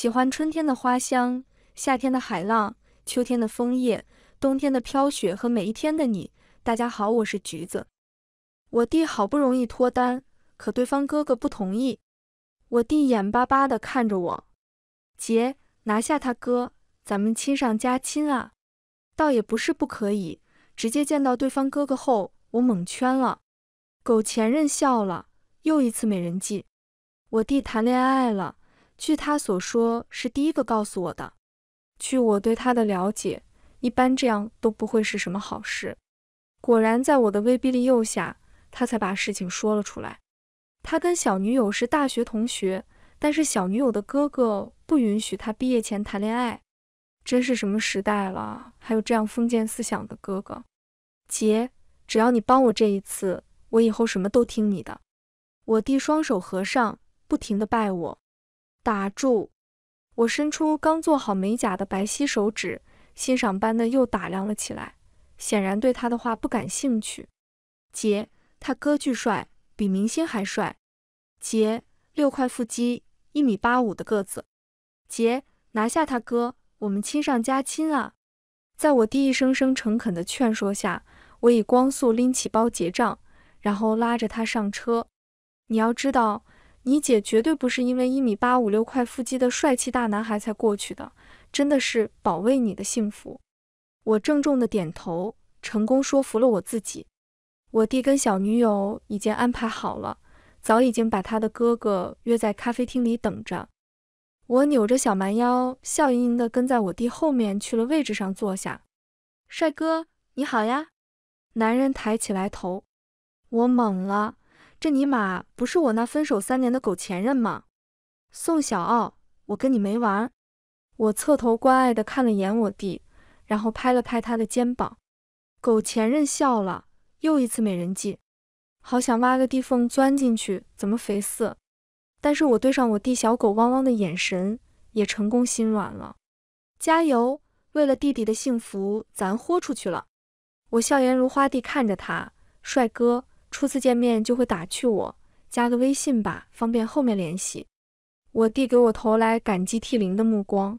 喜欢春天的花香，夏天的海浪，秋天的枫叶，冬天的飘雪和每一天的你。大家好，我是橘子。我弟好不容易脱单，可对方哥哥不同意。我弟眼巴巴地看着我，姐拿下他哥，咱们亲上加亲啊！倒也不是不可以。直接见到对方哥哥后，我蒙圈了。狗前任笑了，又一次美人计。我弟谈恋爱了。据他所说，是第一个告诉我的。据我对他的了解，一般这样都不会是什么好事。果然，在我的威逼利诱下，他才把事情说了出来。他跟小女友是大学同学，但是小女友的哥哥不允许他毕业前谈恋爱。真是什么时代了，还有这样封建思想的哥哥。姐，只要你帮我这一次，我以后什么都听你的。我弟双手合上，不停的拜我。打住！我伸出刚做好美甲的白皙手指，欣赏般的又打量了起来，显然对他的话不感兴趣。姐，他哥巨帅，比明星还帅。姐，六块腹肌，一米八五的个子。姐，拿下他哥，我们亲上加亲啊！在我弟一声声诚恳的劝说下，我以光速拎起包结账，然后拉着他上车。你要知道。你姐绝对不是因为一米八五六块腹肌的帅气大男孩才过去的，真的是保卫你的幸福。我郑重的点头，成功说服了我自己。我弟跟小女友已经安排好了，早已经把他的哥哥约在咖啡厅里等着。我扭着小蛮腰，笑盈盈的跟在我弟后面去了位置上坐下。帅哥，你好呀。男人抬起来头，我懵了。这尼玛不是我那分手三年的狗前任吗？宋小傲，我跟你没完！我侧头关爱的看了眼我弟，然后拍了拍他的肩膀。狗前任笑了，又一次美人计。好想挖个地缝钻进去，怎么肥死？但是我对上我弟小狗汪汪的眼神，也成功心软了。加油，为了弟弟的幸福，咱豁出去了！我笑颜如花地看着他，帅哥。初次见面就会打趣我，加个微信吧，方便后面联系。我递给我投来感激涕零的目光，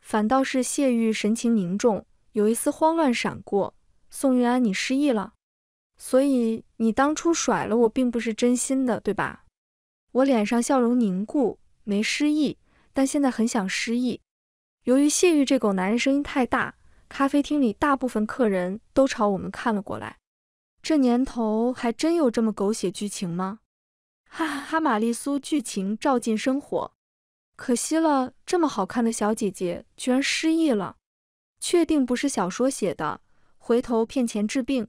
反倒是谢玉神情凝重，有一丝慌乱闪过。宋玉安，你失忆了？所以你当初甩了我，并不是真心的，对吧？我脸上笑容凝固，没失忆，但现在很想失忆。由于谢玉这狗男人声音太大，咖啡厅里大部分客人都朝我们看了过来。这年头还真有这么狗血剧情吗？哈哈哈！玛丽苏剧情照进生活，可惜了，这么好看的小姐姐居然失忆了。确定不是小说写的？回头骗钱治病？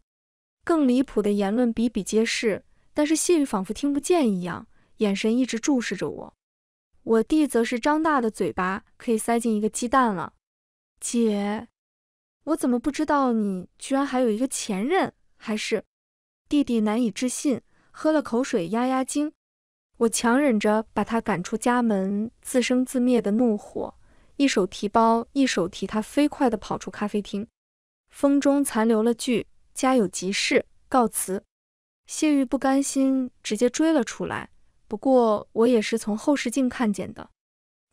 更离谱的言论比比皆是。但是谢玉仿佛听不见一样，眼神一直注视着我。我弟则是张大的嘴巴，可以塞进一个鸡蛋了。姐，我怎么不知道你居然还有一个前任？还是？弟弟难以置信，喝了口水压压惊。我强忍着把他赶出家门、自生自灭的怒火，一手提包，一手提他，飞快地跑出咖啡厅。风中残留了句“家有急事，告辞”。谢玉不甘心，直接追了出来。不过我也是从后视镜看见的，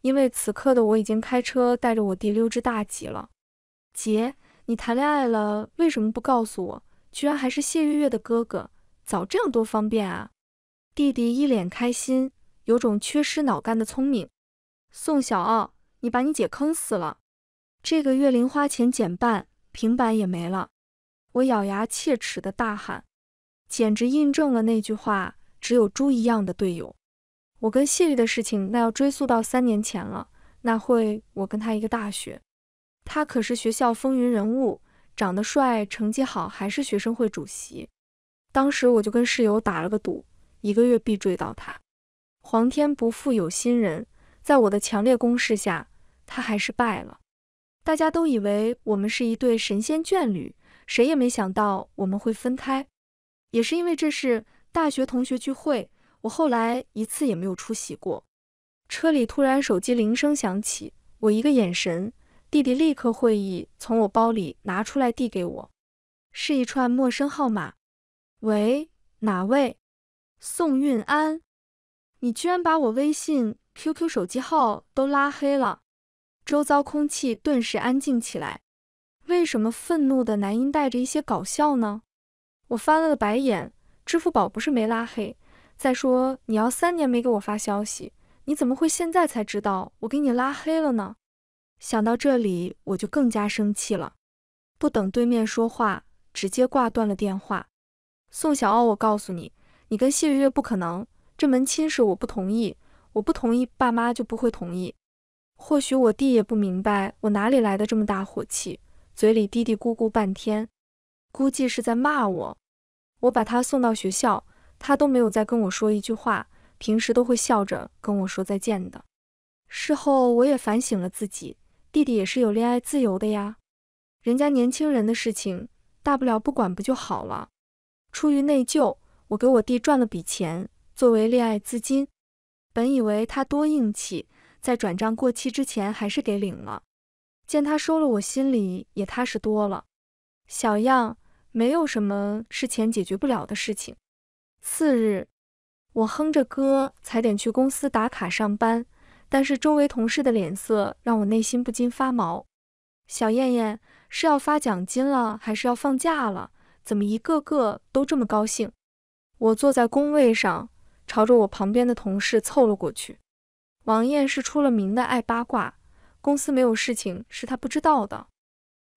因为此刻的我已经开车带着我弟溜之大吉了。姐，你谈恋爱了为什么不告诉我？居然还是谢月月的哥哥，早这样多方便啊！弟弟一脸开心，有种缺失脑干的聪明。宋小傲，你把你姐坑死了！这个月零花钱减半，平板也没了。我咬牙切齿的大喊，简直印证了那句话：只有猪一样的队友。我跟谢玉的事情，那要追溯到三年前了。那会我跟他一个大学，他可是学校风云人物。长得帅，成绩好，还是学生会主席。当时我就跟室友打了个赌，一个月必追到他。皇天不负有心人，在我的强烈攻势下，他还是败了。大家都以为我们是一对神仙眷侣，谁也没想到我们会分开。也是因为这事，大学同学聚会，我后来一次也没有出席过。车里突然手机铃声响起，我一个眼神。弟弟立刻会意，从我包里拿出来递给我，是一串陌生号码。喂，哪位？宋运安，你居然把我微信、QQ、手机号都拉黑了！周遭空气顿时安静起来。为什么愤怒的男音带着一些搞笑呢？我翻了个白眼。支付宝不是没拉黑。再说，你要三年没给我发消息，你怎么会现在才知道我给你拉黑了呢？想到这里，我就更加生气了。不等对面说话，直接挂断了电话。宋小傲，我告诉你，你跟谢月月不可能，这门亲事我不同意。我不同意，爸妈就不会同意。或许我弟也不明白我哪里来的这么大火气，嘴里嘀嘀咕咕半天，估计是在骂我。我把他送到学校，他都没有再跟我说一句话。平时都会笑着跟我说再见的。事后我也反省了自己。弟弟也是有恋爱自由的呀，人家年轻人的事情，大不了不管不就好了。出于内疚，我给我弟赚了笔钱作为恋爱资金。本以为他多硬气，在转账过期之前还是给领了。见他收了，我心里也踏实多了。小样，没有什么是钱解决不了的事情。次日，我哼着歌踩点去公司打卡上班。但是周围同事的脸色让我内心不禁发毛。小燕燕是要发奖金了，还是要放假了？怎么一个个都这么高兴？我坐在工位上，朝着我旁边的同事凑了过去。王燕是出了名的爱八卦，公司没有事情是她不知道的。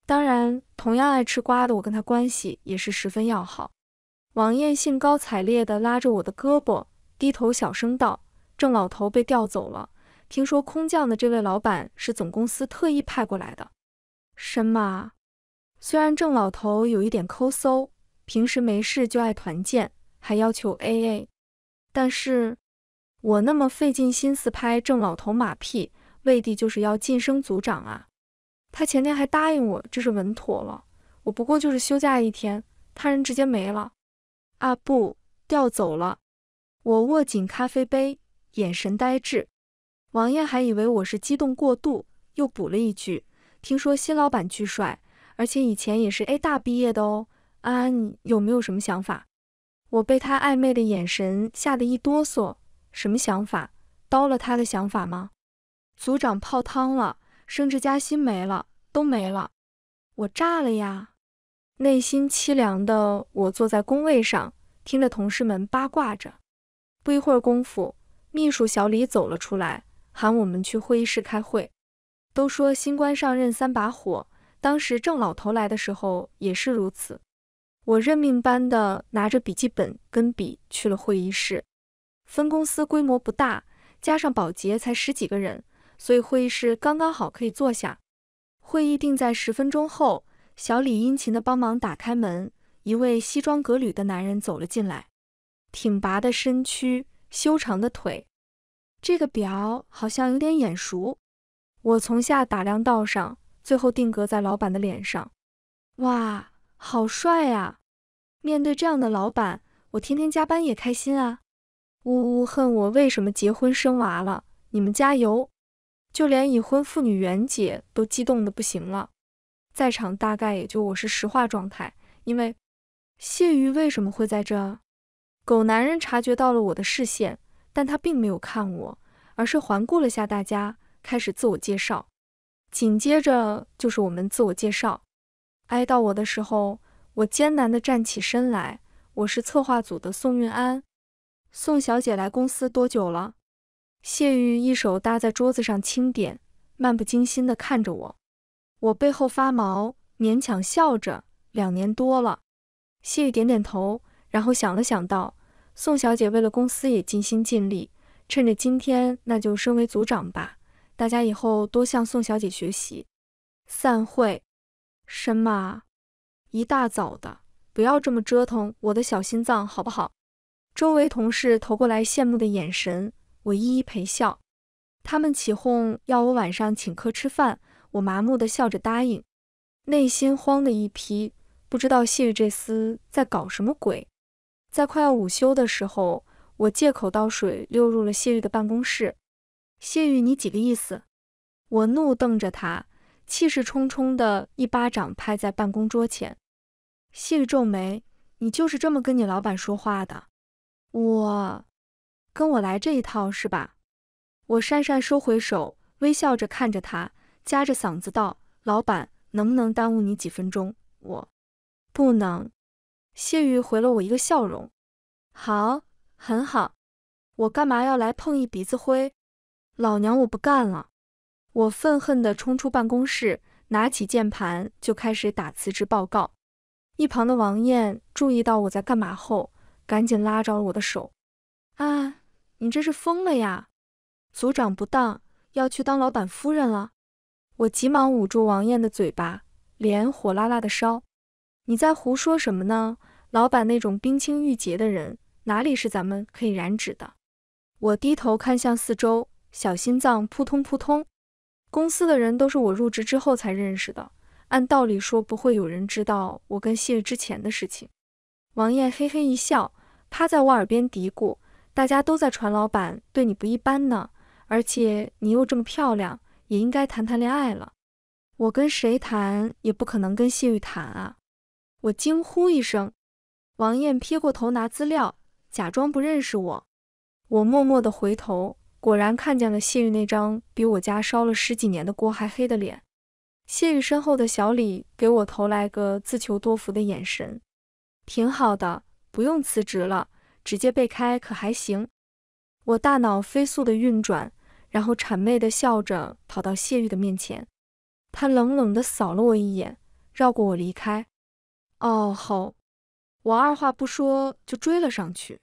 当然，同样爱吃瓜的我跟她关系也是十分要好。王燕兴高采烈地拉着我的胳膊，低头小声道：“郑老头被调走了。”听说空降的这位老板是总公司特意派过来的，神马？虽然郑老头有一点抠搜，平时没事就爱团建，还要求 A A，但是我那么费尽心思拍郑老头马屁，为的就是要晋升组长啊！他前天还答应我，这是稳妥了。我不过就是休假一天，他人直接没了？啊不，调走了。我握紧咖啡杯，眼神呆滞。王艳还以为我是激动过度，又补了一句：“听说新老板巨帅，而且以前也是 A 大毕业的哦。”安安，你有没有什么想法？我被他暧昧的眼神吓得一哆嗦。什么想法？刀了他的想法吗？组长泡汤了，升职加薪没了，都没了，我炸了呀！内心凄凉的我坐在工位上，听着同事们八卦着。不一会儿功夫，秘书小李走了出来。喊我们去会议室开会，都说新官上任三把火，当时郑老头来的时候也是如此。我认命般的拿着笔记本跟笔去了会议室。分公司规模不大，加上保洁才十几个人，所以会议室刚刚好可以坐下。会议定在十分钟后，小李殷勤的帮忙打开门，一位西装革履的男人走了进来，挺拔的身躯，修长的腿。这个表好像有点眼熟，我从下打量到上，最后定格在老板的脸上。哇，好帅呀！面对这样的老板，我天天加班也开心啊。呜呜，恨我为什么结婚生娃了？你们加油！就连已婚妇女袁姐都激动的不行了，在场大概也就我是石化状态，因为谢玉为什么会在这？狗男人察觉到了我的视线。但他并没有看我，而是环顾了下大家，开始自我介绍。紧接着就是我们自我介绍。挨到我的时候，我艰难地站起身来。我是策划组的宋运安。宋小姐来公司多久了？谢玉一手搭在桌子上轻点，漫不经心地看着我。我背后发毛，勉强笑着。两年多了。谢玉点点头，然后想了想道。宋小姐为了公司也尽心尽力，趁着今天那就升为组长吧。大家以后多向宋小姐学习。散会。神马？一大早的，不要这么折腾我的小心脏，好不好？周围同事投过来羡慕的眼神，我一一陪笑。他们起哄要我晚上请客吃饭，我麻木的笑着答应，内心慌的一批，不知道谢玉这厮在搞什么鬼。在快要午休的时候，我借口倒水溜入了谢玉的办公室。谢玉，你几个意思？我怒瞪着他，气势冲冲的一巴掌拍在办公桌前。谢玉皱眉：“你就是这么跟你老板说话的？我跟我来这一套是吧？”我讪讪收回手，微笑着看着他，夹着嗓子道：“老板，能不能耽误你几分钟？我不能。”谢玉回了我一个笑容，好，很好，我干嘛要来碰一鼻子灰？老娘我不干了！我愤恨地冲出办公室，拿起键盘就开始打辞职报告。一旁的王艳注意到我在干嘛后，赶紧拉着我的手：“啊，你这是疯了呀！组长不当，要去当老板夫人了？”我急忙捂住王艳的嘴巴，脸火辣辣的烧。你在胡说什么呢？老板那种冰清玉洁的人，哪里是咱们可以染指的？我低头看向四周，小心脏扑通扑通。公司的人都是我入职之后才认识的，按道理说不会有人知道我跟谢玉之前的事情。王艳嘿嘿一笑，趴在我耳边嘀咕：“大家都在传老板对你不一般呢，而且你又这么漂亮，也应该谈谈恋爱了。”我跟谁谈也不可能跟谢玉谈啊！我惊呼一声。王艳撇过头拿资料，假装不认识我。我默默地回头，果然看见了谢玉那张比我家烧了十几年的锅还黑的脸。谢玉身后的小李给我投来个自求多福的眼神。挺好的，不用辞职了，直接被开可还行？我大脑飞速的运转，然后谄媚的笑着跑到谢玉的面前。他冷冷地扫了我一眼，绕过我离开。哦吼！我二话不说就追了上去，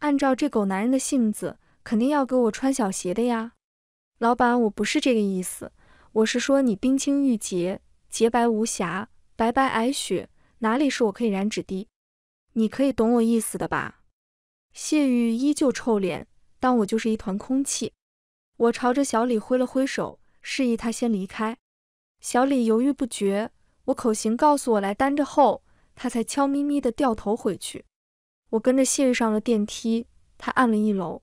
按照这狗男人的性子，肯定要给我穿小鞋的呀！老板，我不是这个意思，我是说你冰清玉洁，洁白无瑕，白白皑雪，哪里是我可以染指的？你可以懂我意思的吧？谢玉依旧臭脸，当我就是一团空气。我朝着小李挥了挥手，示意他先离开。小李犹豫不决，我口型告诉我来单着后。他才悄咪咪的掉头回去，我跟着谢玉上了电梯。他按了一楼。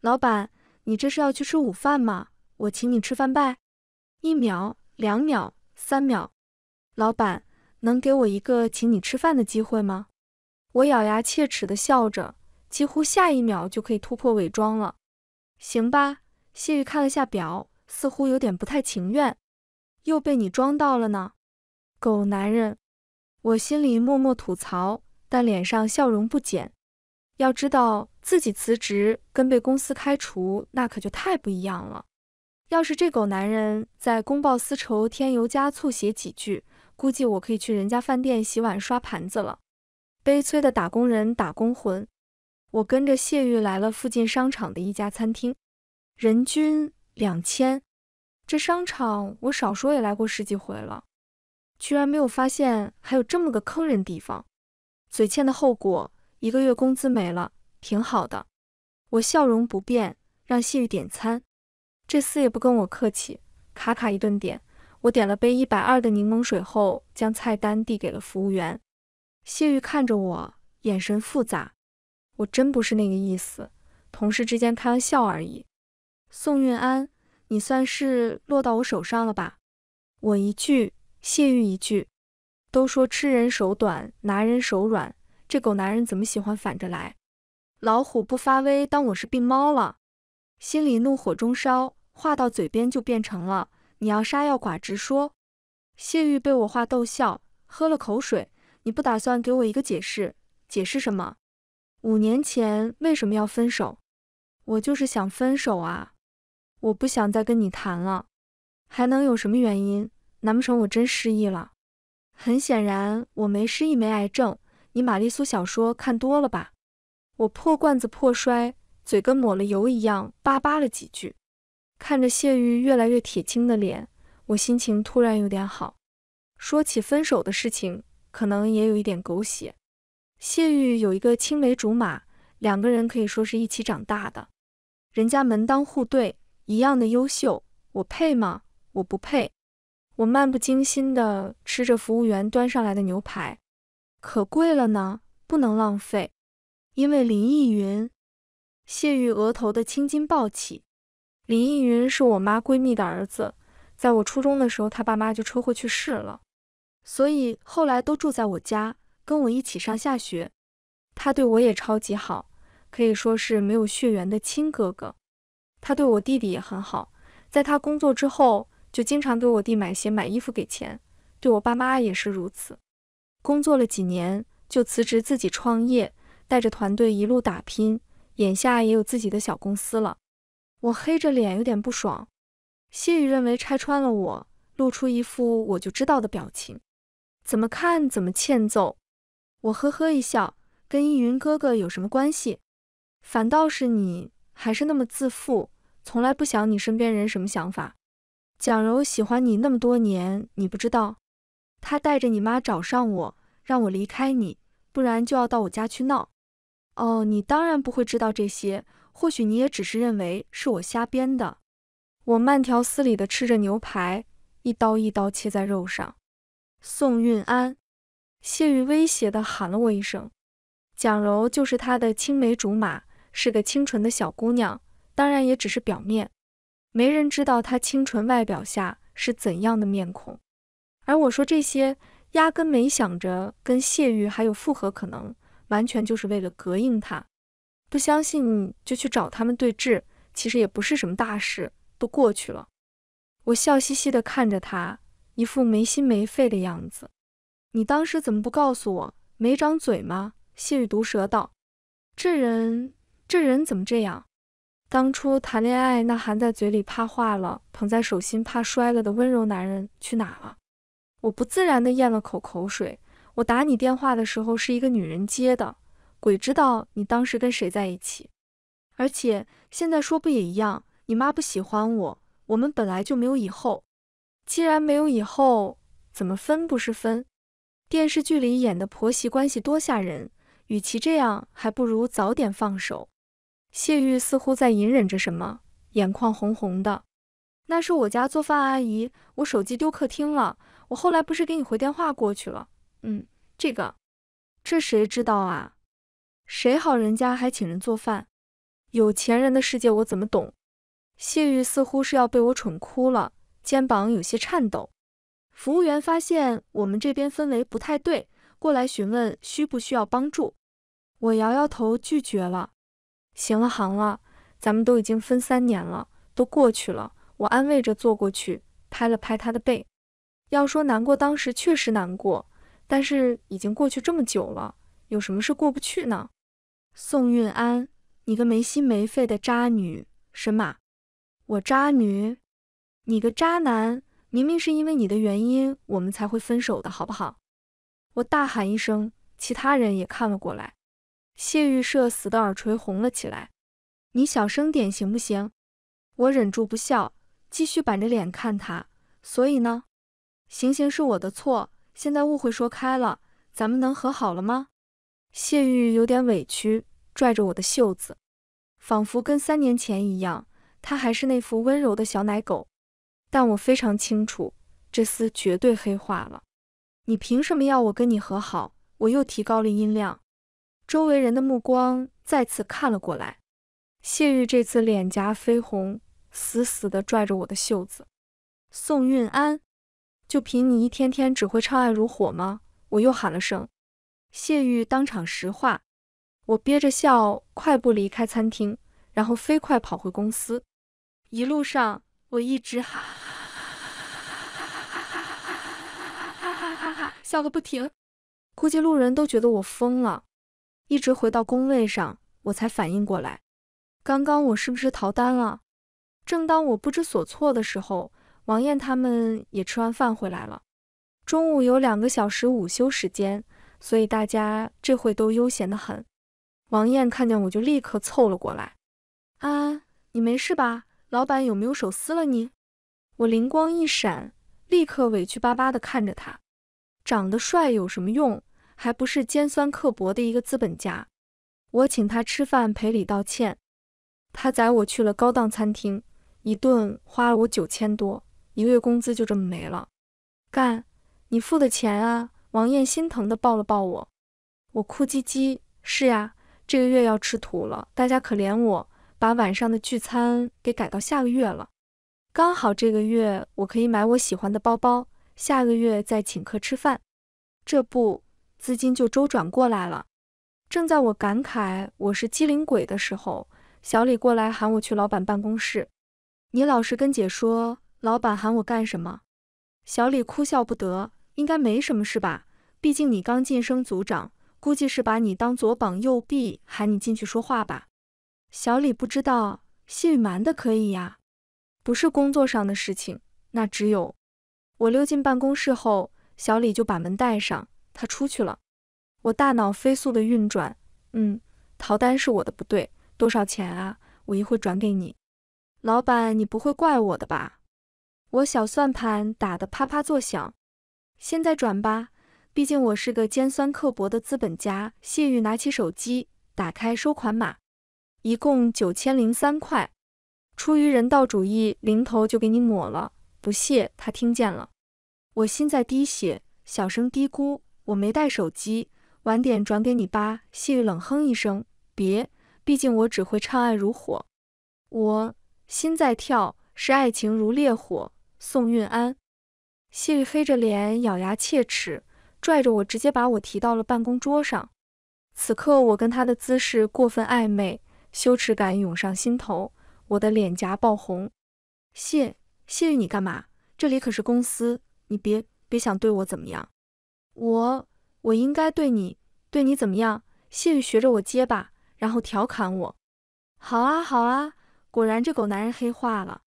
老板，你这是要去吃午饭吗？我请你吃饭呗。一秒，两秒，三秒。老板，能给我一个请你吃饭的机会吗？我咬牙切齿的笑着，几乎下一秒就可以突破伪装了。行吧。谢玉看了下表，似乎有点不太情愿。又被你装到了呢，狗男人。我心里默默吐槽，但脸上笑容不减。要知道，自己辞职跟被公司开除，那可就太不一样了。要是这狗男人在公报私仇、添油加醋写几句，估计我可以去人家饭店洗碗刷盘子了。悲催的打工人，打工魂。我跟着谢玉来了附近商场的一家餐厅，人均两千。这商场我少说也来过十几回了。居然没有发现还有这么个坑人地方，嘴欠的后果一个月工资没了，挺好的。我笑容不变，让谢玉点餐。这厮也不跟我客气，卡卡一顿点。我点了杯一百二的柠檬水后，将菜单递给了服务员。谢玉看着我，眼神复杂。我真不是那个意思，同事之间开玩笑而已。宋运安，你算是落到我手上了吧？我一句。谢玉一句：“都说吃人手短，拿人手软，这狗拿人怎么喜欢反着来？老虎不发威，当我是病猫了。”心里怒火中烧，话到嘴边就变成了：“你要杀要剐，直说。”谢玉被我话逗笑，喝了口水：“你不打算给我一个解释？解释什么？五年前为什么要分手？我就是想分手啊，我不想再跟你谈了，还能有什么原因？”难不成我真失忆了？很显然，我没失忆，没癌症。你玛丽苏小说看多了吧？我破罐子破摔，嘴跟抹了油一样，叭叭了几句。看着谢玉越来越铁青的脸，我心情突然有点好。说起分手的事情，可能也有一点狗血。谢玉有一个青梅竹马，两个人可以说是一起长大的。人家门当户对，一样的优秀，我配吗？我不配。我漫不经心地吃着服务员端上来的牛排，可贵了呢，不能浪费。因为林逸云，谢玉额头的青筋暴起。林逸云是我妈闺蜜的儿子，在我初中的时候，他爸妈就车祸去世了，所以后来都住在我家，跟我一起上下学。他对我也超级好，可以说是没有血缘的亲哥哥。他对我弟弟也很好，在他工作之后。就经常给我弟买鞋买衣服给钱，对我爸妈也是如此。工作了几年就辞职自己创业，带着团队一路打拼，眼下也有自己的小公司了。我黑着脸，有点不爽。谢宇认为拆穿了我，露出一副我就知道的表情，怎么看怎么欠揍。我呵呵一笑，跟易云哥哥有什么关系？反倒是你，还是那么自负，从来不想你身边人什么想法。蒋柔喜欢你那么多年，你不知道？他带着你妈找上我，让我离开你，不然就要到我家去闹。哦，你当然不会知道这些，或许你也只是认为是我瞎编的。我慢条斯理地吃着牛排，一刀一刀切在肉上。宋运安，谢玉威胁地喊了我一声。蒋柔就是他的青梅竹马，是个清纯的小姑娘，当然也只是表面。没人知道他清纯外表下是怎样的面孔，而我说这些压根没想着跟谢玉还有复合可能，完全就是为了膈应他。不相信你就去找他们对质，其实也不是什么大事，都过去了。我笑嘻嘻地看着他，一副没心没肺的样子。你当时怎么不告诉我？没长嘴吗？谢玉毒舌道：“这人，这人怎么这样？”当初谈恋爱，那含在嘴里怕化了，捧在手心怕摔了的温柔男人去哪了？我不自然地咽了口口水。我打你电话的时候是一个女人接的，鬼知道你当时跟谁在一起。而且现在说不也一样？你妈不喜欢我，我们本来就没有以后。既然没有以后，怎么分不是分？电视剧里演的婆媳关系多吓人，与其这样，还不如早点放手。谢玉似乎在隐忍着什么，眼眶红红的。那是我家做饭阿姨，我手机丢客厅了，我后来不是给你回电话过去了？嗯，这个，这谁知道啊？谁好人家还请人做饭？有钱人的世界我怎么懂？谢玉似乎是要被我蠢哭了，肩膀有些颤抖。服务员发现我们这边氛围不太对，过来询问需不需要帮助。我摇摇头拒绝了。行了行了，咱们都已经分三年了，都过去了。我安慰着坐过去，拍了拍他的背。要说难过，当时确实难过，但是已经过去这么久了，有什么事过不去呢？宋运安，你个没心没肺的渣女，神马？我渣女？你个渣男！明明是因为你的原因，我们才会分手的，好不好？我大喊一声，其他人也看了过来。谢玉社死的耳垂红了起来，你小声点行不行？我忍住不笑，继续板着脸看他。所以呢？行行是我的错，现在误会说开了，咱们能和好了吗？谢玉有点委屈，拽着我的袖子，仿佛跟三年前一样，他还是那副温柔的小奶狗。但我非常清楚，这厮绝对黑化了。你凭什么要我跟你和好？我又提高了音量。周围人的目光再次看了过来，谢玉这次脸颊绯红，死死地拽着我的袖子。宋运安，就凭你一天天只会唱《爱如火》吗？我又喊了声。谢玉当场石化。我憋着笑，快步离开餐厅，然后飞快跑回公司。一路上，我一直哈哈哈哈哈哈哈哈哈哈哈哈哈哈笑个不停，估计路人都觉得我疯了。一直回到工位上，我才反应过来，刚刚我是不是逃单了？正当我不知所措的时候，王艳他们也吃完饭回来了。中午有两个小时午休时间，所以大家这会都悠闲的很。王艳看见我就立刻凑了过来：“啊，你没事吧？老板有没有手撕了你？”我灵光一闪，立刻委屈巴巴的看着他：“长得帅有什么用？”还不是尖酸刻薄的一个资本家，我请他吃饭赔礼道歉，他载我去了高档餐厅，一顿花了我九千多，一个月工资就这么没了。干，你付的钱啊！王艳心疼的抱了抱我，我哭唧唧。是呀，这个月要吃土了，大家可怜我，把晚上的聚餐给改到下个月了，刚好这个月我可以买我喜欢的包包，下个月再请客吃饭，这不。资金就周转过来了。正在我感慨我是机灵鬼的时候，小李过来喊我去老板办公室。你老实跟姐说，老板喊我干什么？小李哭笑不得，应该没什么事吧？毕竟你刚晋升组长，估计是把你当左膀右臂，喊你进去说话吧？小李不知道，细雨瞒的可以呀。不是工作上的事情，那只有……我溜进办公室后，小李就把门带上。他出去了，我大脑飞速的运转，嗯，逃单是我的不对，多少钱啊？我一会转给你，老板，你不会怪我的吧？我小算盘打得啪啪作响，现在转吧，毕竟我是个尖酸刻薄的资本家。谢玉拿起手机，打开收款码，一共九千零三块，出于人道主义，零头就给你抹了。不谢，他听见了，我心在滴血，小声嘀咕。我没带手机，晚点转给你吧。”谢玉冷哼一声，别，毕竟我只会唱《爱如火》，我心在跳，是爱情如烈火。宋运安，谢玉黑着脸，咬牙切齿，拽着我直接把我提到了办公桌上。此刻我跟他的姿势过分暧昧，羞耻感涌上心头，我的脸颊爆红。谢谢玉，你干嘛？这里可是公司，你别别想对我怎么样。我我应该对你对你怎么样？谢玉学着我结巴，然后调侃我：“好啊好啊，果然这狗男人黑化了。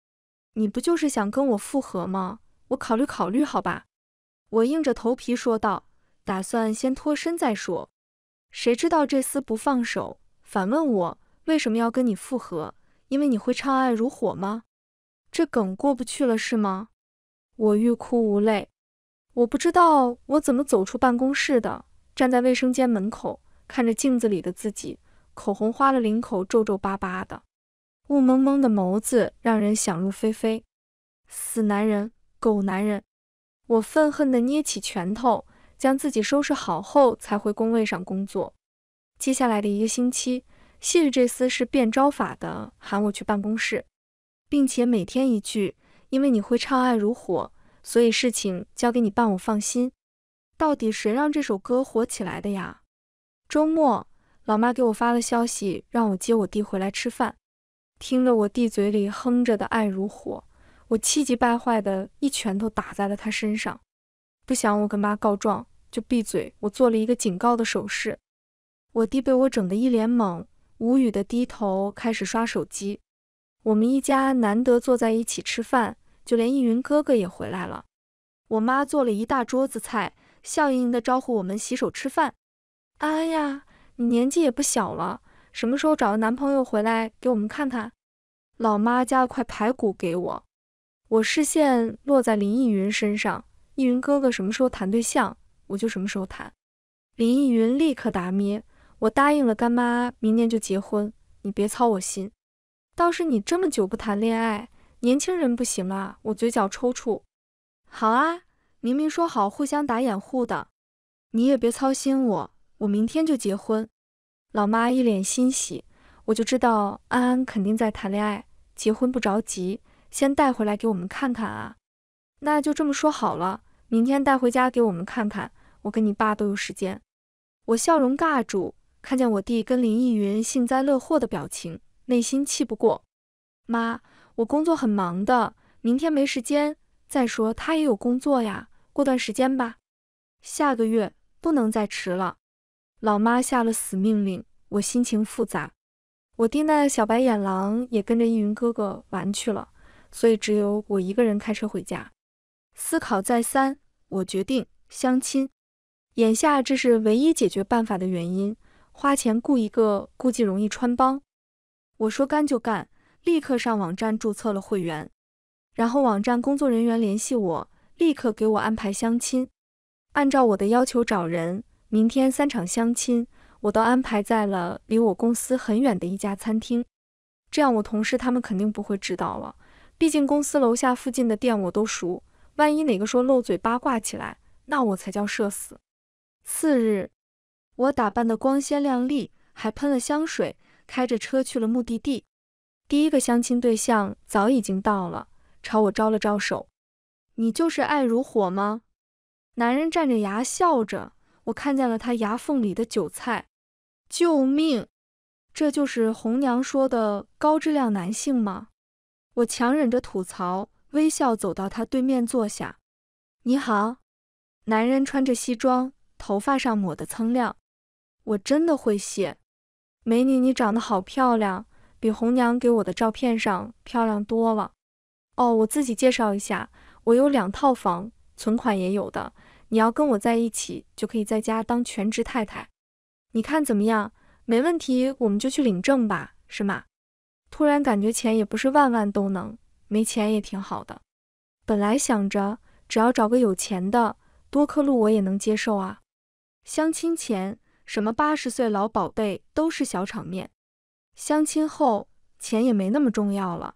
你不就是想跟我复合吗？我考虑考虑好吧。”我硬着头皮说道，打算先脱身再说。谁知道这厮不放手，反问我：“为什么要跟你复合？因为你会唱《爱如火》吗？”这梗过不去了是吗？我欲哭无泪。我不知道我怎么走出办公室的，站在卫生间门口，看着镜子里的自己，口红花了，领口皱皱巴巴的，雾蒙蒙的眸子让人想入非非。死男人，狗男人！我愤恨地捏起拳头，将自己收拾好后才回工位上工作。接下来的一个星期，谢玉这厮是变招法的，喊我去办公室，并且每天一句：“因为你会唱《爱如火》。”所以事情交给你办，我放心。到底谁让这首歌火起来的呀？周末，老妈给我发了消息，让我接我弟回来吃饭。听着我弟嘴里哼着的《爱如火》，我气急败坏的一拳头打在了他身上。不想我跟妈告状，就闭嘴。我做了一个警告的手势。我弟被我整得一脸懵，无语的低头开始刷手机。我们一家难得坐在一起吃饭。就连易云哥哥也回来了，我妈做了一大桌子菜，笑盈盈的招呼我们洗手吃饭。哎呀，你年纪也不小了，什么时候找个男朋友回来给我们看看？老妈夹了块排骨给我，我视线落在林逸云身上。易云哥哥什么时候谈对象，我就什么时候谈。林逸云立刻答咩：“我答应了干妈，明年就结婚，你别操我心。倒是你这么久不谈恋爱。年轻人不行啊！我嘴角抽搐。好啊，明明说好互相打掩护的，你也别操心我，我明天就结婚。老妈一脸欣喜，我就知道安安肯定在谈恋爱，结婚不着急，先带回来给我们看看啊。那就这么说好了，明天带回家给我们看看，我跟你爸都有时间。我笑容尬住，看见我弟跟林逸云幸灾乐祸的表情，内心气不过，妈。我工作很忙的，明天没时间。再说他也有工作呀，过段时间吧。下个月不能再迟了，老妈下了死命令。我心情复杂。我弟那小白眼狼也跟着一云哥哥玩去了，所以只有我一个人开车回家。思考再三，我决定相亲。眼下这是唯一解决办法的原因，花钱雇一个估计容易穿帮。我说干就干。立刻上网站注册了会员，然后网站工作人员联系我，立刻给我安排相亲，按照我的要求找人。明天三场相亲，我都安排在了离我公司很远的一家餐厅，这样我同事他们肯定不会知道了。毕竟公司楼下附近的店我都熟，万一哪个说漏嘴八卦起来，那我才叫社死。次日，我打扮的光鲜亮丽，还喷了香水，开着车去了目的地。第一个相亲对象早已经到了，朝我招了招手。你就是爱如火吗？男人站着牙笑着，我看见了他牙缝里的韭菜。救命！这就是红娘说的高质量男性吗？我强忍着吐槽，微笑走到他对面坐下。你好，男人穿着西装，头发上抹得锃亮。我真的会谢，美女，你长得好漂亮。比红娘给我的照片上漂亮多了。哦，我自己介绍一下，我有两套房，存款也有的。你要跟我在一起，就可以在家当全职太太。你看怎么样？没问题，我们就去领证吧，是吗？突然感觉钱也不是万万都能，没钱也挺好的。本来想着只要找个有钱的，多克路我也能接受啊。相亲前，什么八十岁老宝贝都是小场面。相亲后，钱也没那么重要了。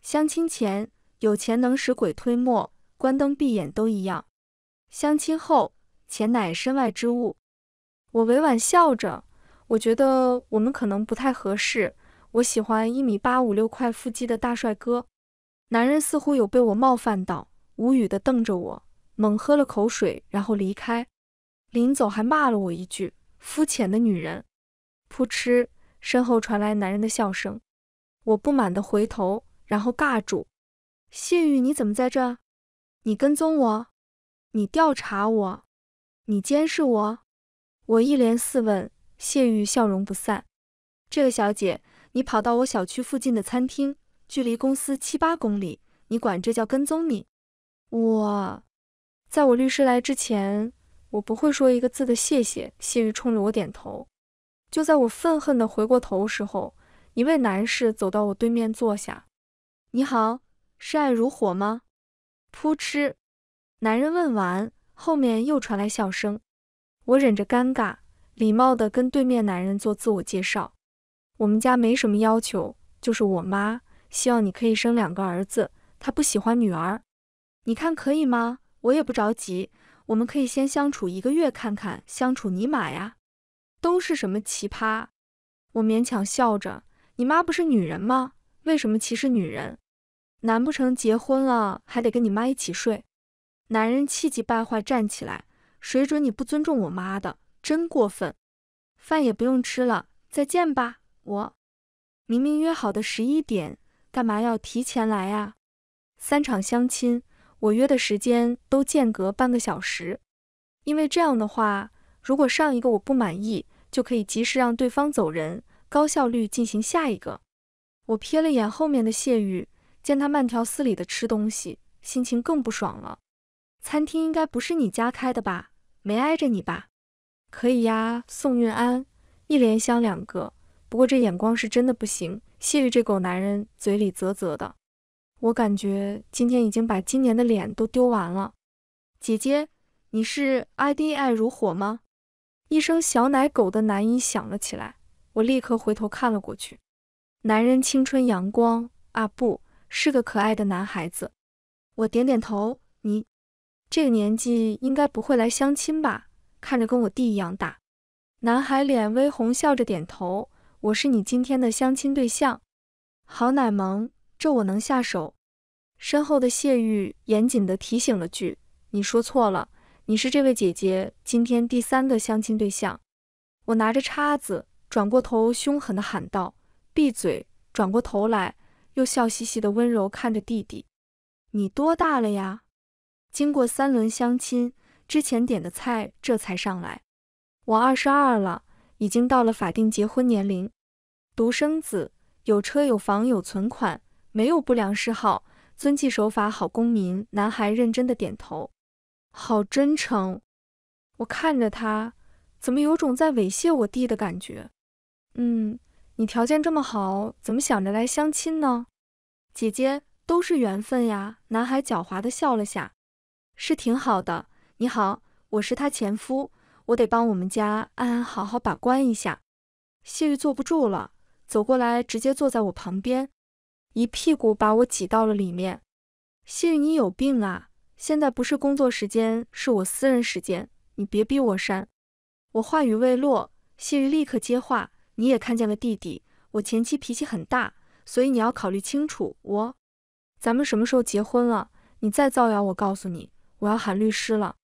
相亲前，有钱能使鬼推磨，关灯闭眼都一样。相亲后，钱乃身外之物。我委婉笑着，我觉得我们可能不太合适。我喜欢一米八五六块腹肌的大帅哥。男人似乎有被我冒犯到，无语地瞪着我，猛喝了口水，然后离开。临走还骂了我一句：“肤浅的女人。”扑哧。身后传来男人的笑声，我不满地回头，然后尬住。谢玉，你怎么在这？你跟踪我？你调查我？你监视我？我一连四问。谢玉笑容不散。这位小姐，你跑到我小区附近的餐厅，距离公司七八公里，你管这叫跟踪？你？我，在我律师来之前，我不会说一个字的谢谢。谢玉冲着我点头。就在我愤恨的回过头时候，一位男士走到我对面坐下。你好，是爱如火吗？噗嗤，男人问完，后面又传来笑声。我忍着尴尬，礼貌的跟对面男人做自我介绍。我们家没什么要求，就是我妈希望你可以生两个儿子，她不喜欢女儿。你看可以吗？我也不着急，我们可以先相处一个月看看相处尼玛呀。都是什么奇葩？我勉强笑着。你妈不是女人吗？为什么歧视女人？难不成结婚了还得跟你妈一起睡？男人气急败坏站起来。谁准你不尊重我妈的？真过分！饭也不用吃了，再见吧！我明明约好的十一点，干嘛要提前来啊？三场相亲，我约的时间都间隔半个小时，因为这样的话，如果上一个我不满意。就可以及时让对方走人，高效率进行下一个。我瞥了眼后面的谢玉，见他慢条斯理的吃东西，心情更不爽了。餐厅应该不是你家开的吧？没挨着你吧？可以呀，宋运安，一连香两个。不过这眼光是真的不行。谢玉这狗男人嘴里啧啧的，我感觉今天已经把今年的脸都丢完了。姐姐，你是 I D 爱如火吗？一声小奶狗的男音响了起来，我立刻回头看了过去。男人青春阳光啊，不是个可爱的男孩子。我点点头，你这个年纪应该不会来相亲吧？看着跟我弟一样大。男孩脸微红，笑着点头。我是你今天的相亲对象，好奶萌，这我能下手。身后的谢玉严谨的提醒了句：“你说错了。”你是这位姐姐今天第三个相亲对象。我拿着叉子转过头，凶狠地喊道：“闭嘴！”转过头来，又笑嘻嘻的温柔看着弟弟：“你多大了呀？”经过三轮相亲，之前点的菜这才上来。我二十二了，已经到了法定结婚年龄。独生子，有车有房有存款，没有不良嗜好，遵纪守法，好公民。男孩认真地点头。好真诚，我看着他，怎么有种在猥亵我弟的感觉？嗯，你条件这么好，怎么想着来相亲呢？姐姐都是缘分呀。男孩狡猾的笑了下，是挺好的。你好，我是他前夫，我得帮我们家安安好好把关一下。谢玉坐不住了，走过来直接坐在我旁边，一屁股把我挤到了里面。谢玉，你有病啊！现在不是工作时间，是我私人时间，你别逼我删。我话语未落，谢玉立刻接话：“你也看见了弟弟，我前妻脾气很大，所以你要考虑清楚。我，咱们什么时候结婚了？你再造谣，我告诉你，我要喊律师了。”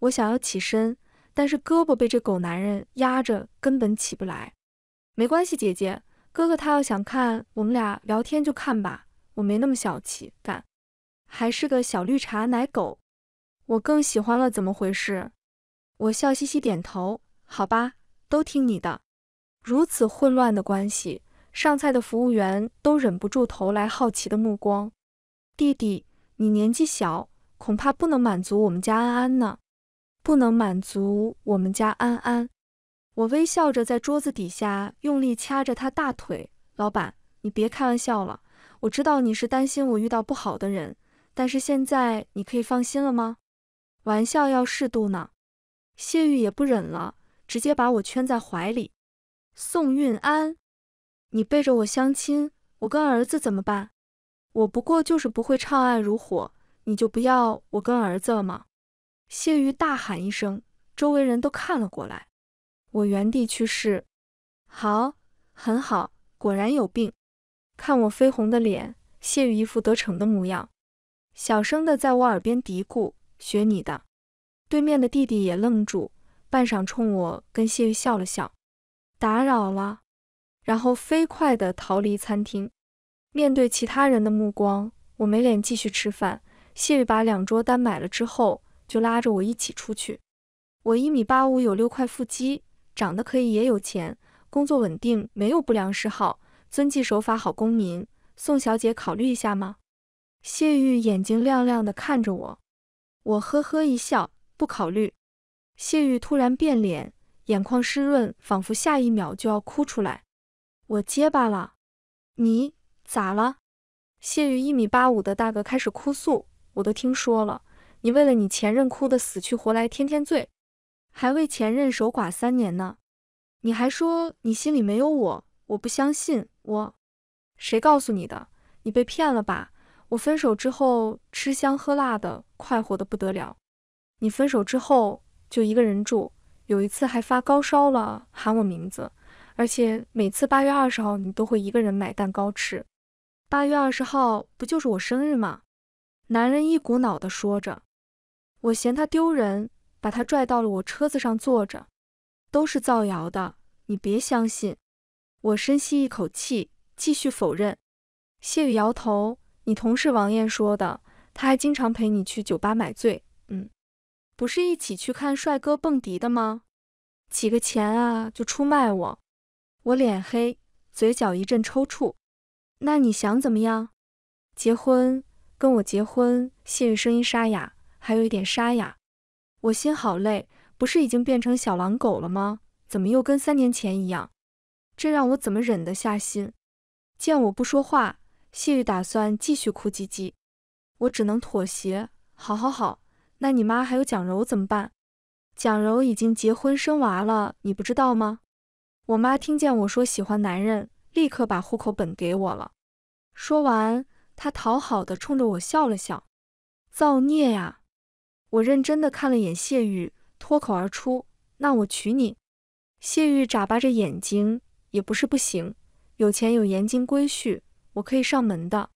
我想要起身，但是胳膊被这狗男人压着，根本起不来。没关系，姐姐，哥哥他要想看我们俩聊天就看吧，我没那么小气，干。还是个小绿茶奶狗，我更喜欢了。怎么回事？我笑嘻嘻点头，好吧，都听你的。如此混乱的关系，上菜的服务员都忍不住投来好奇的目光。弟弟，你年纪小，恐怕不能满足我们家安安呢。不能满足我们家安安。我微笑着在桌子底下用力掐着他大腿。老板，你别开玩笑了。我知道你是担心我遇到不好的人。但是现在你可以放心了吗？玩笑要适度呢。谢玉也不忍了，直接把我圈在怀里。宋运安，你背着我相亲，我跟儿子怎么办？我不过就是不会唱《爱如火》，你就不要我跟儿子了吗？谢玉大喊一声，周围人都看了过来。我原地去世。好，很好，果然有病。看我绯红的脸，谢玉一副得逞的模样。小声的在我耳边嘀咕：“学你的。”对面的弟弟也愣住，半晌，冲我跟谢玉笑了笑：“打扰了。”然后飞快的逃离餐厅。面对其他人的目光，我没脸继续吃饭。谢玉把两桌单买了之后，就拉着我一起出去。我一米八五，有六块腹肌，长得可以，也有钱，工作稳定，没有不良嗜好，遵纪守法，好公民。宋小姐，考虑一下吗？谢玉眼睛亮亮的看着我，我呵呵一笑，不考虑。谢玉突然变脸，眼眶湿润，仿佛下一秒就要哭出来。我结巴了，你咋了？谢玉一米八五的大哥开始哭诉，我都听说了，你为了你前任哭得死去活来，天天醉，还为前任守寡三年呢。你还说你心里没有我，我不相信我。谁告诉你的？你被骗了吧？我分手之后吃香喝辣的，快活的不得了。你分手之后就一个人住，有一次还发高烧了，喊我名字。而且每次八月二十号你都会一个人买蛋糕吃。八月二十号不就是我生日吗？男人一股脑的说着。我嫌他丢人，把他拽到了我车子上坐着。都是造谣的，你别相信。我深吸一口气，继续否认。谢宇摇头。你同事王艳说的，他还经常陪你去酒吧买醉，嗯，不是一起去看帅哥蹦迪的吗？几个钱啊就出卖我，我脸黑，嘴角一阵抽搐。那你想怎么样？结婚，跟我结婚。谢玉声音沙哑，还有一点沙哑。我心好累，不是已经变成小狼狗了吗？怎么又跟三年前一样？这让我怎么忍得下心？见我不说话。谢玉打算继续哭唧唧，我只能妥协。好，好，好，那你妈还有蒋柔怎么办？蒋柔已经结婚生娃了，你不知道吗？我妈听见我说喜欢男人，立刻把户口本给我了。说完，她讨好的冲着我笑了笑。造孽呀！我认真的看了眼谢玉，脱口而出：“那我娶你。”谢玉眨巴着眼睛，也不是不行，有钱有颜金龟婿。我可以上门的，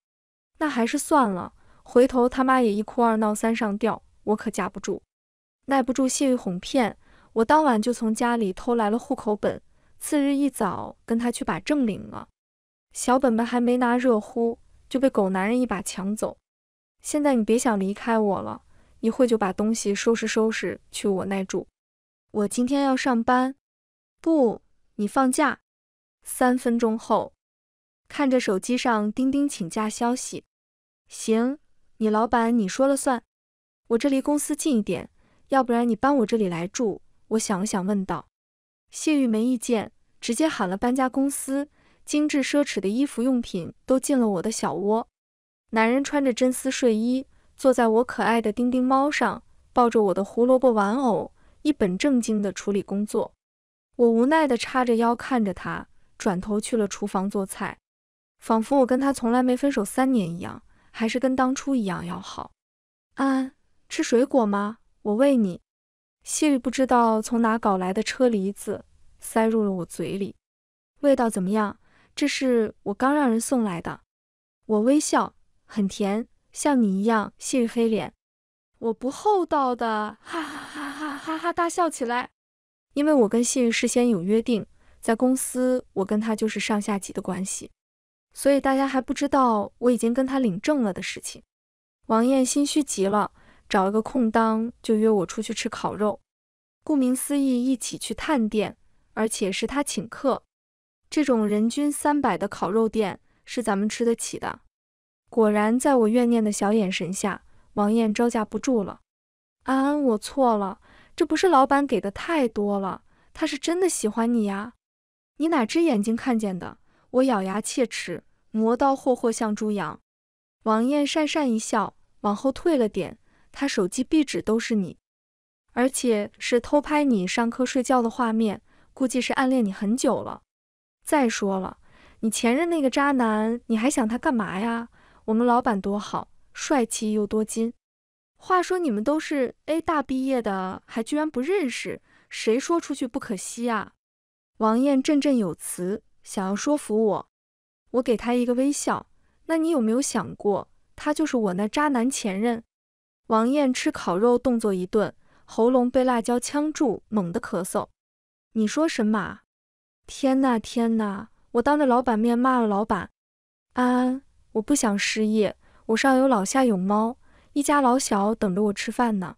那还是算了。回头他妈也一哭二闹三上吊，我可架不住，耐不住谢玉哄骗。我当晚就从家里偷来了户口本，次日一早跟他去把证领了。小本本还没拿热乎，就被狗男人一把抢走。现在你别想离开我了，一会就把东西收拾收拾去我那住。我今天要上班，不，你放假。三分钟后。看着手机上钉钉请假消息，行，你老板你说了算。我这离公司近一点，要不然你搬我这里来住。我想了想，问道：“谢玉没意见，直接喊了搬家公司。精致奢侈的衣服用品都进了我的小窝。男人穿着真丝睡衣，坐在我可爱的丁丁猫上，抱着我的胡萝卜玩偶，一本正经的处理工作。我无奈的叉着腰看着他，转头去了厨房做菜。”仿佛我跟他从来没分手三年一样，还是跟当初一样要好。安安，吃水果吗？我喂你。谢玉不知道从哪搞来的车厘子，塞入了我嘴里。味道怎么样？这是我刚让人送来的。我微笑，很甜，像你一样。谢玉黑脸，我不厚道的，哈哈哈哈哈哈大笑起来。因为我跟谢玉事先有约定，在公司我跟他就是上下级的关系。所以大家还不知道我已经跟他领证了的事情。王艳心虚极了，找了个空当就约我出去吃烤肉。顾名思义，一起去探店，而且是他请客。这种人均三百的烤肉店是咱们吃得起的。果然，在我怨念的小眼神下，王艳招架不住了。安安，我错了，这不是老板给的太多了，他是真的喜欢你呀。你哪只眼睛看见的？我咬牙切齿，磨刀霍霍向猪羊。王艳讪讪一笑，往后退了点。她手机壁纸都是你，而且是偷拍你上课睡觉的画面，估计是暗恋你很久了。再说了，你前任那个渣男，你还想他干嘛呀？我们老板多好，帅气又多金。话说你们都是 A 大毕业的，还居然不认识，谁说出去不可惜啊？王艳振振有词。想要说服我，我给他一个微笑。那你有没有想过，他就是我那渣男前任？王艳吃烤肉，动作一顿，喉咙被辣椒呛住，猛地咳嗽。你说神马？天呐天呐！我当着老板面骂了老板。安安，我不想失业，我上有老下有猫，一家老小等着我吃饭呢。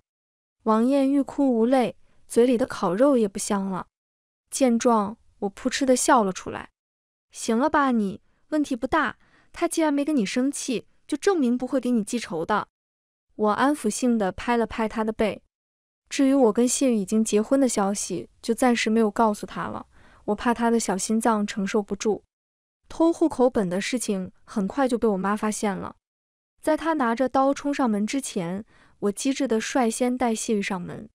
王艳欲哭无泪，嘴里的烤肉也不香了。见状，我扑哧的笑了出来。行了吧，你问题不大。他既然没跟你生气，就证明不会给你记仇的。我安抚性的拍了拍他的背。至于我跟谢宇已经结婚的消息，就暂时没有告诉他了。我怕他的小心脏承受不住。偷户口本的事情很快就被我妈发现了。在她拿着刀冲上门之前，我机智的率先带谢宇上门。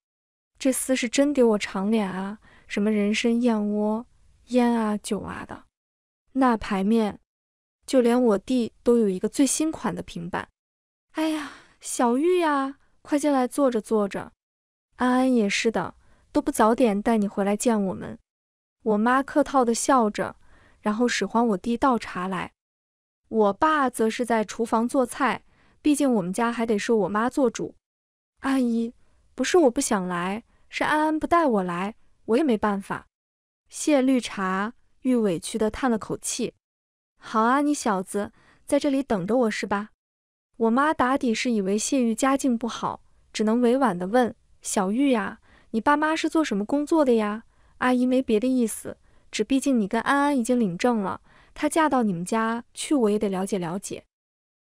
这厮是真给我长脸啊！什么人参、燕窝、烟啊、酒啊的。那牌面，就连我弟都有一个最新款的平板。哎呀，小玉呀，快进来坐着坐着。安安也是的，都不早点带你回来见我们。我妈客套的笑着，然后使唤我弟倒茶来。我爸则是在厨房做菜，毕竟我们家还得是我妈做主。阿姨，不是我不想来，是安安不带我来，我也没办法。谢绿茶。玉委屈地叹了口气。好啊，你小子在这里等着我是吧？我妈打底是以为谢玉家境不好，只能委婉地问：“小玉呀，你爸妈是做什么工作的呀？”阿姨没别的意思，只毕竟你跟安安已经领证了，她嫁到你们家去，我也得了解了解。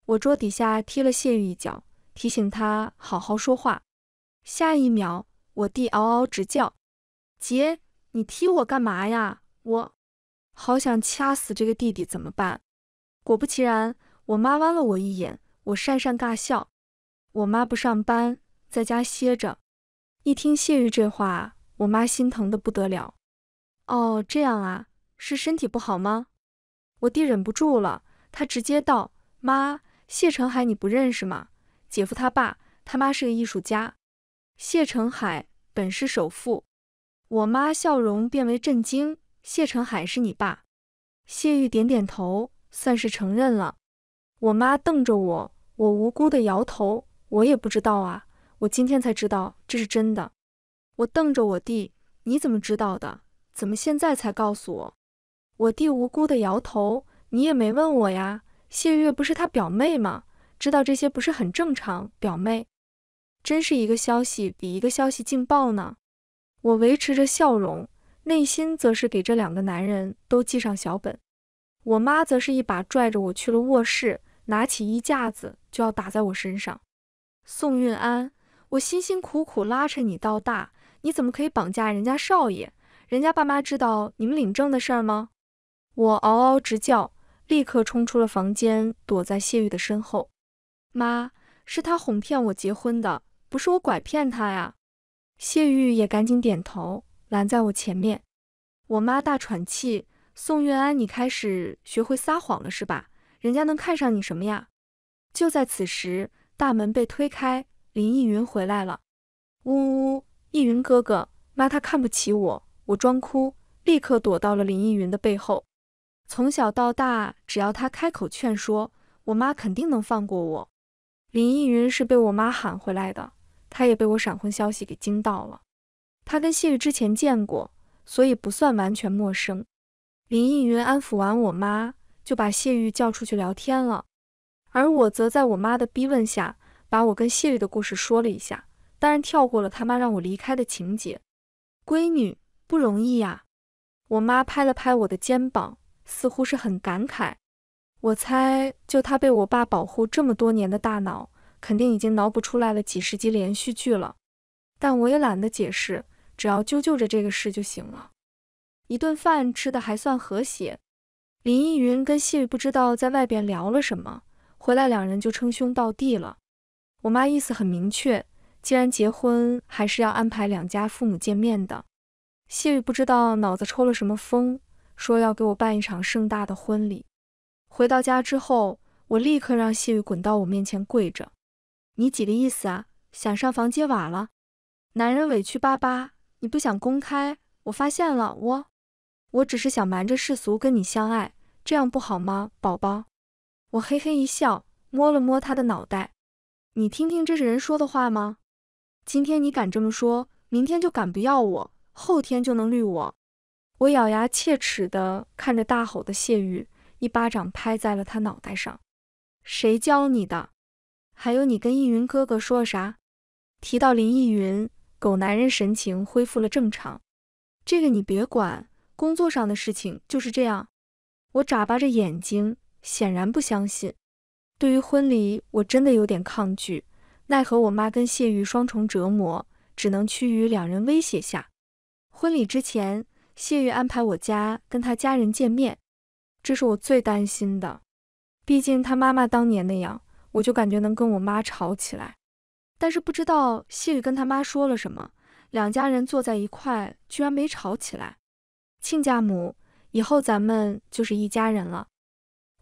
我桌底下踢了谢玉一脚，提醒他好好说话。下一秒，我弟嗷嗷直叫：“姐，你踢我干嘛呀？我……”好想掐死这个弟弟，怎么办？果不其然，我妈弯了我一眼，我讪讪尬笑。我妈不上班，在家歇着。一听谢玉这话，我妈心疼的不得了。哦，这样啊，是身体不好吗？我弟忍不住了，他直接道：“妈，谢成海你不认识吗？姐夫他爸他妈是个艺术家，谢成海本是首富。”我妈笑容变为震惊。谢成海是你爸，谢玉点点头，算是承认了。我妈瞪着我，我无辜的摇头，我也不知道啊，我今天才知道这是真的。我瞪着我弟，你怎么知道的？怎么现在才告诉我？我弟无辜的摇头，你也没问我呀。谢月不是他表妹吗？知道这些不是很正常？表妹，真是一个消息比一个消息劲爆呢。我维持着笑容。内心则是给这两个男人都记上小本，我妈则是一把拽着我去了卧室，拿起衣架子就要打在我身上。宋运安，我辛辛苦苦拉扯你到大，你怎么可以绑架人家少爷？人家爸妈知道你们领证的事儿吗？我嗷嗷直叫，立刻冲出了房间，躲在谢玉的身后。妈，是他哄骗我结婚的，不是我拐骗他呀。谢玉也赶紧点头。拦在我前面，我妈大喘气：“宋运安，你开始学会撒谎了是吧？人家能看上你什么呀？”就在此时，大门被推开，林逸云回来了。呜呜，逸云哥哥，妈她看不起我，我装哭，立刻躲到了林逸云的背后。从小到大，只要他开口劝说，我妈肯定能放过我。林逸云是被我妈喊回来的，他也被我闪婚消息给惊到了。他跟谢玉之前见过，所以不算完全陌生。林逸云安抚完我妈，就把谢玉叫出去聊天了。而我则在我妈的逼问下，把我跟谢玉的故事说了一下，当然跳过了他妈让我离开的情节。闺女不容易呀，我妈拍了拍我的肩膀，似乎是很感慨。我猜，就他被我爸保护这么多年的大脑，肯定已经脑补出来了几十集连续剧了。但我也懒得解释。只要揪揪着这个事就行了。一顿饭吃的还算和谐。林依云跟谢宇不知道在外边聊了什么，回来两人就称兄道弟了。我妈意思很明确，既然结婚还是要安排两家父母见面的。谢宇不知道脑子抽了什么风，说要给我办一场盛大的婚礼。回到家之后，我立刻让谢宇滚到我面前跪着。你几个意思啊？想上房揭瓦了？男人委屈巴巴。你不想公开？我发现了，我，我只是想瞒着世俗跟你相爱，这样不好吗，宝宝？我嘿嘿一笑，摸了摸他的脑袋。你听听，这是人说的话吗？今天你敢这么说，明天就敢不要我，后天就能绿我。我咬牙切齿地看着大吼的谢玉，一巴掌拍在了他脑袋上。谁教你的？还有你跟易云哥哥说了啥？提到林易云。狗男人神情恢复了正常，这个你别管，工作上的事情就是这样。我眨巴着眼睛，显然不相信。对于婚礼，我真的有点抗拒，奈何我妈跟谢玉双重折磨，只能屈于两人威胁下。婚礼之前，谢玉安排我家跟他家人见面，这是我最担心的，毕竟他妈妈当年那样，我就感觉能跟我妈吵起来。但是不知道谢玉跟他妈说了什么，两家人坐在一块居然没吵起来。亲家母，以后咱们就是一家人了。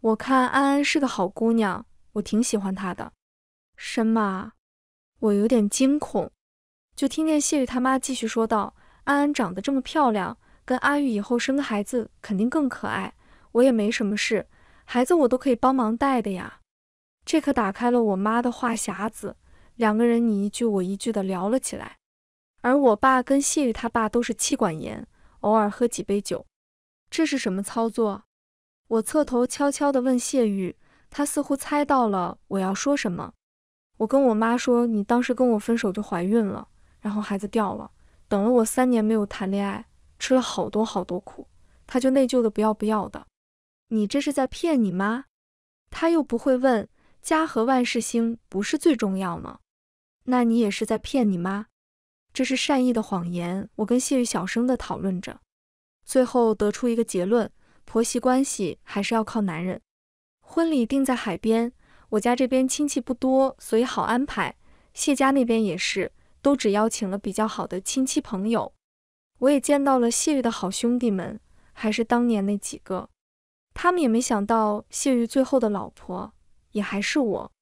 我看安安是个好姑娘，我挺喜欢她的。什么？我有点惊恐，就听见谢玉他妈继续说道：“安安长得这么漂亮，跟阿玉以后生个孩子肯定更可爱。我也没什么事，孩子我都可以帮忙带的呀。”这可打开了我妈的话匣子。两个人你一句我一句的聊了起来，而我爸跟谢玉他爸都是妻管严，偶尔喝几杯酒，这是什么操作？我侧头悄悄的问谢玉，他似乎猜到了我要说什么。我跟我妈说，你当时跟我分手就怀孕了，然后孩子掉了，等了我三年没有谈恋爱，吃了好多好多苦，他就内疚的不要不要的。你这是在骗你妈？他又不会问，家和万事兴不是最重要吗？那你也是在骗你妈，这是善意的谎言。我跟谢玉小声的讨论着，最后得出一个结论：婆媳关系还是要靠男人。婚礼定在海边，我家这边亲戚不多，所以好安排。谢家那边也是，都只邀请了比较好的亲戚朋友。我也见到了谢玉的好兄弟们，还是当年那几个。他们也没想到谢玉最后的老婆也还是我。